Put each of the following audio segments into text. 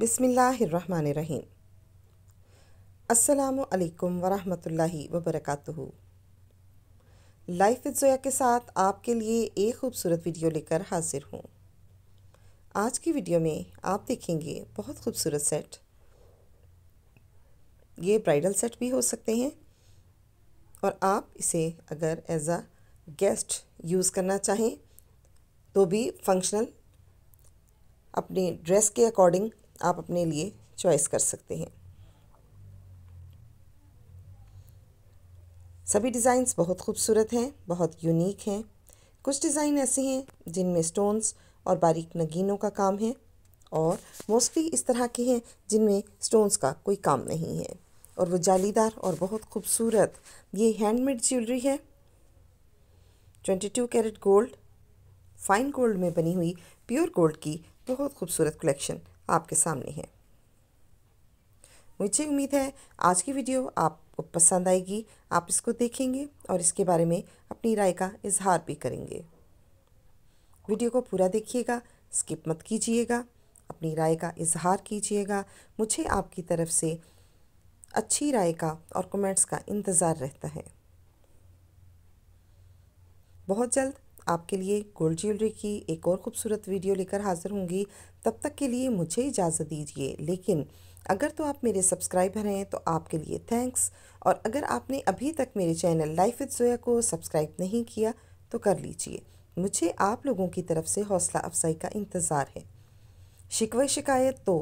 बिसमीम् अल्लाम वरहि वबरक लाइफ विद जोया के साथ आपके लिए एक खूबसूरत वीडियो लेकर हाजिर हूँ आज की वीडियो में आप देखेंगे बहुत खूबसूरत सेट ये ब्राइडल सेट भी हो सकते हैं और आप इसे अगर एज आ गेस्ट यूज़ करना चाहें तो भी फंक्शनल अपने ड्रेस के अकॉर्डिंग आप अपने लिए चॉइस कर सकते हैं सभी डिज़ाइंस बहुत खूबसूरत हैं बहुत यूनिक हैं कुछ डिज़ाइन ऐसे हैं जिनमें स्टोन्स और बारीक नगीनों का काम है और मोस्टली इस तरह के हैं जिनमें स्टोन्स का कोई काम नहीं है और वो जालीदार और बहुत खूबसूरत ये हैंडमेड ज्वेलरी है twenty two carat gold fine gold में बनी हुई प्योर गोल्ड की बहुत खूबसूरत कलेक्शन आपके सामने है मुझे उम्मीद है आज की वीडियो आपको पसंद आएगी आप इसको देखेंगे और इसके बारे में अपनी राय का इजहार भी करेंगे वीडियो को पूरा देखिएगा स्किप मत कीजिएगा अपनी राय का इजहार कीजिएगा मुझे आपकी तरफ से अच्छी राय का और कमेंट्स का इंतज़ार रहता है बहुत जल्द आपके लिए गोल्ड ज्वेलरी की एक और ख़ूबसूरत वीडियो लेकर हाज़िर होंगी तब तक के लिए मुझे इजाज़त दीजिए लेकिन अगर तो आप मेरे सब्सक्राइबर हैं तो आपके लिए थैंक्स और अगर आपने अभी तक मेरे चैनल लाइफ विद जोया को सब्सक्राइब नहीं किया तो कर लीजिए मुझे आप लोगों की तरफ से हौसला अफजाई का इंतज़ार है शिकवा शिकायत तो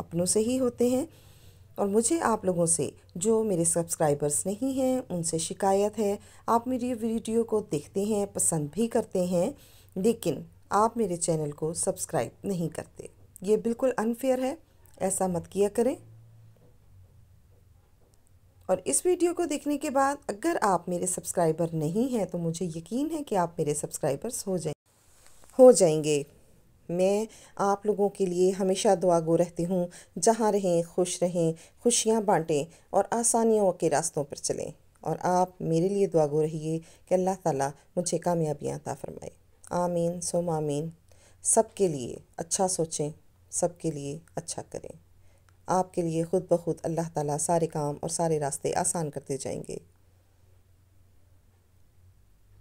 अपनों से ही होते हैं और मुझे आप लोगों से जो मेरे सब्सक्राइबर्स नहीं हैं उनसे शिकायत है आप मेरी वीडियो को देखते हैं पसंद भी करते हैं लेकिन आप मेरे चैनल को सब्सक्राइब नहीं करते ये बिल्कुल अनफेयर है ऐसा मत किया करें और इस वीडियो को देखने के बाद अगर आप मेरे सब्सक्राइबर नहीं हैं तो मुझे यकीन है कि आप मेरे सब्सक्राइबर्स हो जाए हो जाएंगे मैं आप लोगों के लिए हमेशा दुआ गो रहती हूँ जहाँ रहें खुश रहें खुशियाँ बाँटें और आसानियों के रास्तों पर चलें और आप मेरे लिए दुआ गो रहिए कि अल्लाह ताला मुझे कामयाबियाँ ता फरमाए आमीन सोम आमीन सब के लिए अच्छा सोचें सब के लिए अच्छा करें आपके लिए ख़ुद ब खुद अल्लाह ताला सारे काम और सारे रास्ते आसान करते जाएंगे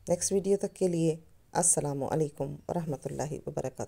नेक्स्ट वीडियो तक के लिए असलकम वरहमल वर्का